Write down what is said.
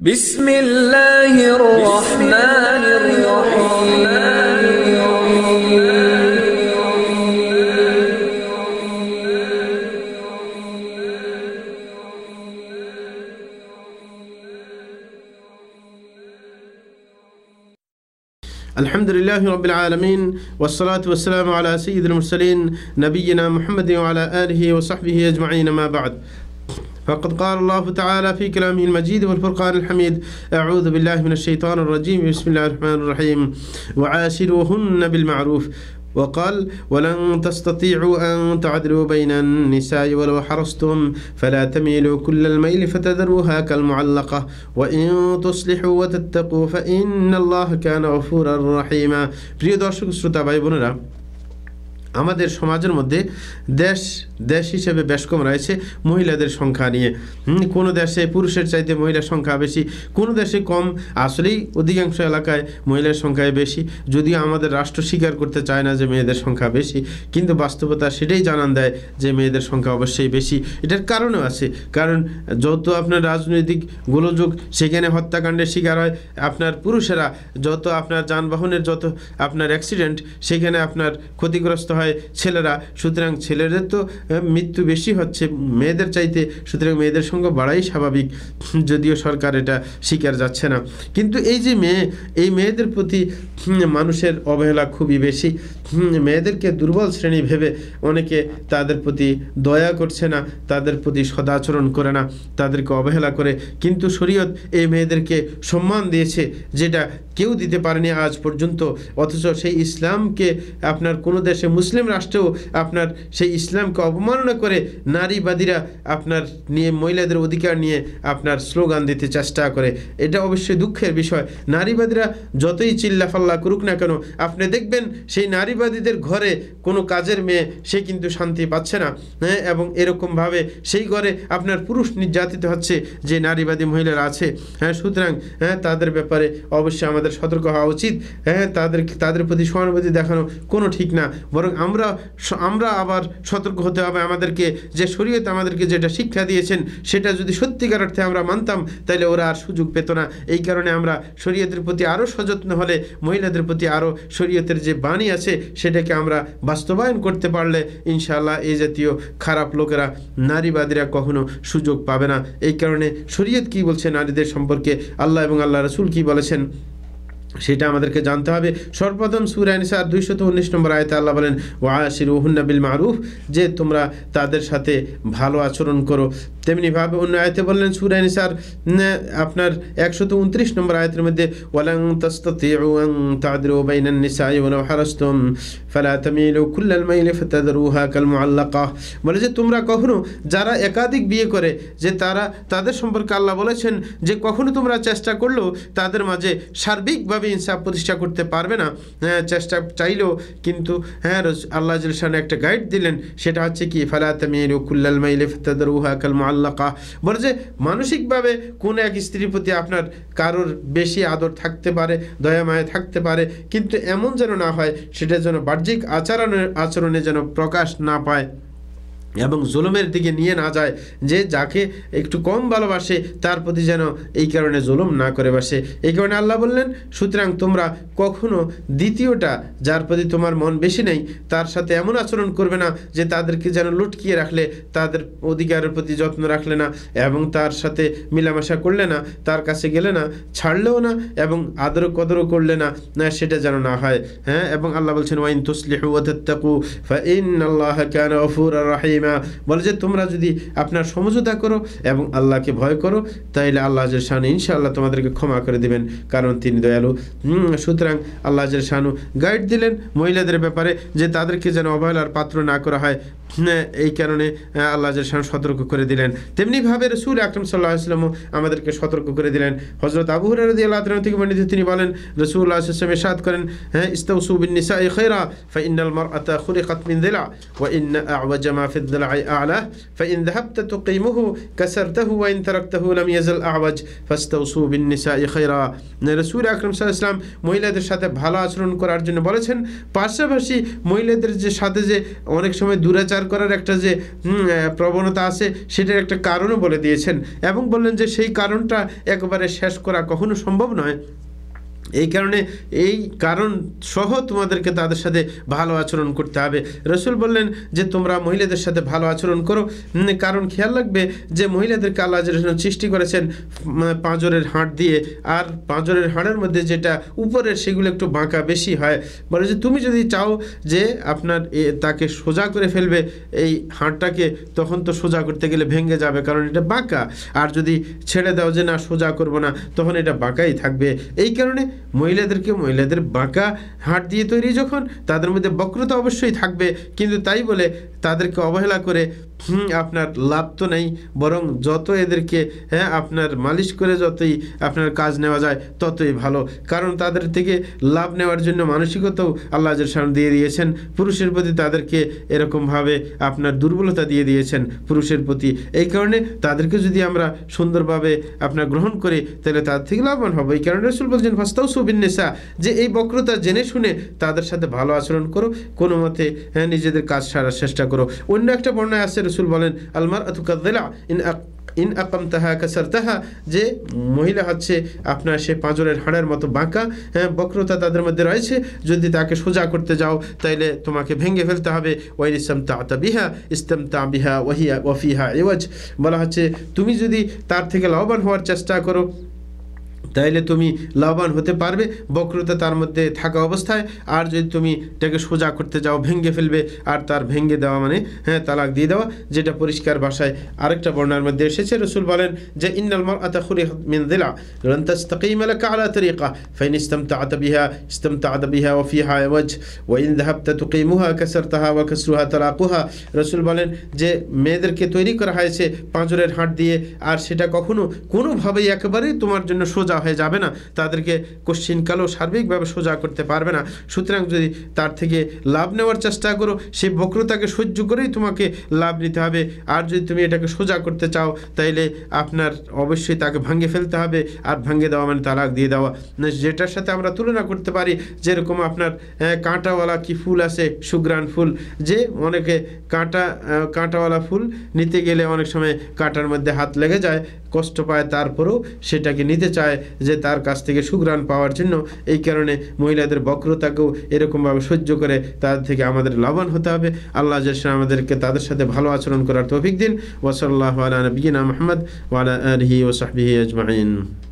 بسم الله الرحمن الرحيم الحمد لله رب العالمين والصلاة والسلام على سيد المرسلين نبينا محمد وعلى آله وصحبه أجمعين ما بعد فقد قال الله تعالى في كلامه المجيد والفرقان الحميد أعوذ بالله من الشيطان الرجيم بسم الله الرحمن الرحيم وعاشروهن بالمعروف وقال ولن تستطيعوا أن تعدلوا بين النساء ولو حرصتم فلا تميلوا كل الميل فتذروها كالمعلقة وإن تصلحوا وتتقوا فإن الله كان غفورا رحيما প্রিয় দর্শক শ্রোতা আমাদের সমাজের মধ্যে দেশ দেশ হিসেবে বেশ কম রয়েছে মহিলাদের সংখ্যা নিয়ে কোনো দেশে পুরুষের চাইতে মহিলার সংখ্যা বেশি কোনো দেশে কম আসলেই অধিকাংশ এলাকায় মহিলার সংখ্যায় বেশি যদিও আমাদের রাষ্ট্র স্বীকার করতে চায় না যে মেয়েদের সংখ্যা বেশি কিন্তু বাস্তবতা সেটাই জানান দেয় যে মেয়েদের সংখ্যা অবশ্যই বেশি এটার কারণও আছে কারণ যত আপনার রাজনৈতিক গোলযোগ সেখানে হত্যাকাণ্ডের শিকার হয় আপনার পুরুষেরা যত আপনার যানবাহনের যত আপনার অ্যাক্সিডেন্ট সেখানে আপনার ক্ষতিগ্রস্ত হয় হয় ছেলেরা সুতরাং ছেলেদের তো মৃত্যু বেশি হচ্ছে মেয়েদের চাইতে সুতরাং মেয়েদের সংখ্যা বাড়াই স্বাভাবিক যদিও সরকার এটা স্বীকার যাচ্ছে না কিন্তু এই যে মেয়ে এই মেয়েদের প্রতি মানুষের অবহেলা খুবই বেশি মেয়েদেরকে দুর্বল শ্রেণী ভেবে অনেকে তাদের প্রতি দয়া করছে না তাদের প্রতি সদাচরণ করে না তাদেরকে অবহেলা করে কিন্তু শরীয়ত এই মেয়েদেরকে সম্মান দিয়েছে যেটা কেউ দিতে পারেনি আজ পর্যন্ত অথচ সেই ইসলামকে আপনার কোনো দেশে মুসলিম মুসলিম রাষ্ট্রেও আপনার সেই ইসলামকে অবমাননা করে নারীবাদীরা আপনার নিয়ে মহিলাদের অধিকার নিয়ে আপনার স্লোগান দিতে চেষ্টা করে এটা অবশ্যই দুঃখের বিষয় নারীবাদীরা যতই চিল্লাফাল্লা করুক না কেন আপনি দেখবেন সেই নারীবাদীদের ঘরে কোনো কাজের মেয়ে সে কিন্তু শান্তি পাচ্ছে না হ্যাঁ এবং এরকমভাবে সেই ঘরে আপনার পুরুষ নির্যাতিত হচ্ছে যে নারীবাদী মহিলারা আছে হ্যাঁ সুতরাং হ্যাঁ তাদের ব্যাপারে অবশ্যই আমাদের সতর্ক হওয়া উচিত হ্যাঁ তাদের তাদের প্রতি সহানুভূতি দেখানো কোনো ঠিক না বরং আমরা আমরা আবার সতর্ক হতে হবে আমাদেরকে যে শরীয়ত আমাদেরকে যেটা শিক্ষা দিয়েছেন সেটা যদি সত্যিকার অর্থে আমরা মানতাম তাহলে ওরা আর সুযোগ পেত না এই কারণে আমরা শরীয়তের প্রতি আরও সযত্ন হলে মহিলাদের প্রতি আরও শরীয়তের যে বাণী আছে সেটাকে আমরা বাস্তবায়ন করতে পারলে ইনশাআল্লাহ এই জাতীয় খারাপ লোকেরা নারীবাদীরা কখনো সুযোগ পাবে না এই কারণে শরীয়ত কি বলছে নারীদের সম্পর্কে আল্লাহ এবং আল্লাহ রসুল কি বলেছেন সেটা আমাদেরকে জানতে হবে সর্বপ্রথম সুরাইনসার দুইশত উনিশ নম্বর আয়তে আল্লাহ বলেন ওয়াশির বিল মারুফ যে তোমরা তাদের সাথে ভালো আচরণ করো তেমনিভাবে অন্য আয়তে বললেন সুরাইনসার আপনার একশত উনত্রিশ নম্বর আয়তের মধ্যে ওয়ালাং তস্ততিউং তাদের ওবাইনান নিসাই ওয়া হারাসতুম ফালা তামিলু কুল্লাল মাইলি ফাতাদরুহা আল্লাহ কাহ বলে যে তোমরা কখনো যারা একাধিক বিয়ে করে যে তারা তাদের সম্পর্কে আল্লাহ বলেছেন যে কখনো তোমরা চেষ্টা করলেও তাদের মাঝে সার্বিকভাবে কোনোভাবে ইনসাফ প্রতিষ্ঠা করতে পারবে না হ্যাঁ চেষ্টা চাইলেও কিন্তু হ্যাঁ আল্লাহ জলসান একটা গাইড দিলেন সেটা হচ্ছে কি ফালাতামির কুল্লাল মাইলে ফতাদর বলে যে মানসিকভাবে কোন এক স্ত্রীর প্রতি আপনার কারোর বেশি আদর থাকতে পারে দয়ামায় থাকতে পারে কিন্তু এমন যেন না হয় সেটা যেন বাহ্যিক আচরণের আচরণে যেন প্রকাশ না পায় এবং জুলুমের দিকে নিয়ে না যায় যে যাকে একটু কম ভালোবাসে তার প্রতি যেন এই কারণে জুলুম না করে বাসে এই কারণে আল্লাহ বললেন সুতরাং তোমরা কখনো দ্বিতীয়টা যার প্রতি তোমার মন বেশি নেই তার সাথে এমন আচরণ করবে না যে তাদেরকে যেন লুটকিয়ে রাখলে তাদের অধিকারের প্রতি যত্ন রাখলে না এবং তার সাথে মিলামেশা করলে না তার কাছে গেলে না ছাড়লেও না এবং আদর কদরও করলে না সেটা যেন না হয় হ্যাঁ এবং আল্লাহ বলছেন ওয়াইন তুসলিহ ওয়া তাত্তাকু ফা ইন্নাল্লাহা কানা গফুরার রাহিমা না বলে যে তোমরা যদি আপনার সমঝোতা করো এবং আল্লাহকে ভয় করো তাইলে আল্লাহ হাজের শাহানু ইনশাআল্লাহ তোমাদেরকে ক্ষমা করে দেবেন কারণ তিনি দয়ালু সুতরাং আল্লাহ হাজের শাহানু গাইড দিলেন মহিলাদের ব্যাপারে যে তাদেরকে যেন অবহেলার পাত্র না করা হয় এই কারণে আল্লাহ জাহান সতর্ক করে দিলেন তেমনিভাবে রসুল আকরম সাল্লাহ আসলামও আমাদেরকে সতর্ক করে দিলেন হজরত আবু হরদি আল্লাহ থেকে বর্ণিত তিনি বলেন রসুল্লাহামে সাদ করেন হ্যাঁ ইস্তৌসুবিন নিসা ফাইনাল মহিলাদের সাথে ভালো আচরণ করার জন্য বলেছেন পাশাপাশি মহিলাদের যে সাথে যে অনেক সময় দূরাচার প্রচার করার একটা যে প্রবণতা আছে সেটার একটা কারণও বলে দিয়েছেন এবং বললেন যে সেই কারণটা একবারে শেষ করা কখনো সম্ভব নয় এই কারণে এই কারণ সহ তোমাদেরকে তাদের সাথে ভালো আচরণ করতে হবে রসুল বললেন যে তোমরা মহিলাদের সাথে ভালো আচরণ করো কারণ খেয়াল রাখবে যে মহিলাদেরকে আল্লাহ সৃষ্টি করেছেন পাঁজরের হাঁট দিয়ে আর পাঁজরের হাড়ের মধ্যে যেটা উপরের সেগুলো একটু বাঁকা বেশি হয় বলে যে তুমি যদি চাও যে আপনার তাকে সোজা করে ফেলবে এই হাড়টাকে তখন তো সোজা করতে গেলে ভেঙে যাবে কারণ এটা বাঁকা আর যদি ছেড়ে দাও যে না সোজা করবো না তখন এটা বাঁকাই থাকবে এই কারণে মহিলাদেরকে মহিলাদের বাঁকা হাট দিয়ে তৈরি যখন তাদের মধ্যে বক্রতা অবশ্যই থাকবে কিন্তু তাই বলে তাদেরকে অবহেলা করে আপনার লাভ তো নেই বরং যত এদেরকে হ্যাঁ আপনার মালিশ করে যতই আপনার কাজ নেওয়া যায় ততই ভালো কারণ তাদের থেকে লাভ নেওয়ার জন্য মানসিকতাও আল্লাহ সামনে দিয়ে দিয়েছেন পুরুষের প্রতি তাদেরকে এরকমভাবে আপনার দুর্বলতা দিয়ে দিয়েছেন পুরুষের প্রতি এই কারণে তাদেরকে যদি আমরা সুন্দরভাবে আপনার গ্রহণ করি তাহলে তার থেকে লাভবান হবো এই কারণে রসুল বলছেন ফাস্তাও নেশা যে এই বক্রতা জেনে শুনে তাদের সাথে ভালো আচরণ করো কোনো মতে হ্যাঁ নিজেদের কাজ সারার চেষ্টা করো অন্য একটা বর্ণায় আসছে রসুল বলেন আলমার আতুকাদ্দেলা ইন ইন আকাম তাহা কাসার তাহা যে মহিলা হচ্ছে আপনার সে পাঁজরের হাড়ের মতো বাঁকা হ্যাঁ বক্রতা তাদের মধ্যে রয়েছে যদি তাকে সোজা করতে যাও তাইলে তোমাকে ভেঙে ফেলতে হবে ওয়াইল ইসলাম তা বিহা ইসলাম তা বিহা ওয়াহিয়া ওয়াফিহা এওয়াজ বলা হচ্ছে তুমি যদি তার থেকে লাভবান হওয়ার চেষ্টা করো তাইলে তুমি লাভবান হতে পারবে বক্রতা তার মধ্যে থাকা অবস্থায় আর যদি তুমি তাকে সোজা করতে যাও ভেঙ্গে ফেলবে আর তার ভেঙ্গে দেওয়া মানে হ্যাঁ তালাক দিয়ে দেওয়া যেটা পরিষ্কার ভাষায় আরেকটা বর্ণার মধ্যে এসেছে রসুল বলেন যে ইন্নাল মাল আতা খুরি মিন দিলা রন্তাস তাকিম মেলা কালা তরিকা ফাইন ইস্তামতাআত বিহা ইস্তামতাআত বিহা ও ফিহা ওয়াজ তা ইন মুহা কেসর তাহা ওয়া কাসরুহা তালাকুহা রসুল বলেন যে মেয়েদেরকে তৈরি করা হয়েছে পাঁজরের হাট দিয়ে আর সেটা কখনো কোনোভাবেই একেবারেই তোমার জন্য সোজা হয়ে যাবে না তাদেরকে কোশ্চিনকালেও সার্বিকভাবে সোজা করতে পারবে না সুতরাং যদি তার থেকে লাভ নেওয়ার চেষ্টা করো সেই বক্রতাকে সহ্য করেই তোমাকে লাভ নিতে হবে আর যদি তুমি এটাকে সোজা করতে চাও তাইলে আপনার অবশ্যই তাকে ভাঙে ফেলতে হবে আর ভাঙ্গে দেওয়া মানে তালাক দিয়ে দেওয়া যেটার সাথে আমরা তুলনা করতে পারি যেরকম আপনার কাঁটাওয়ালা কি ফুল আছে সুগ্রান ফুল যে অনেকে কাঁটা কাঁটাওয়ালা ফুল নিতে গেলে অনেক সময় কাঁটার মধ্যে হাত লেগে যায় কষ্ট পায় তারপরেও সেটাকে নিতে চায় যে তার কাছ থেকে সুগ্রাণ পাওয়ার জন্য এই কারণে মহিলাদের বক্রতাকেও এরকমভাবে সহ্য করে তার থেকে আমাদের লাভবান হতে হবে আল্লাহ জসা আমাদেরকে তাদের সাথে ভালো আচরণ করার অভিজ্ঞ দিন ওসল্লাহ আলানবীন নবীনা মাহমদ ওয়ালা আলহি সাহবিহি আজমাইন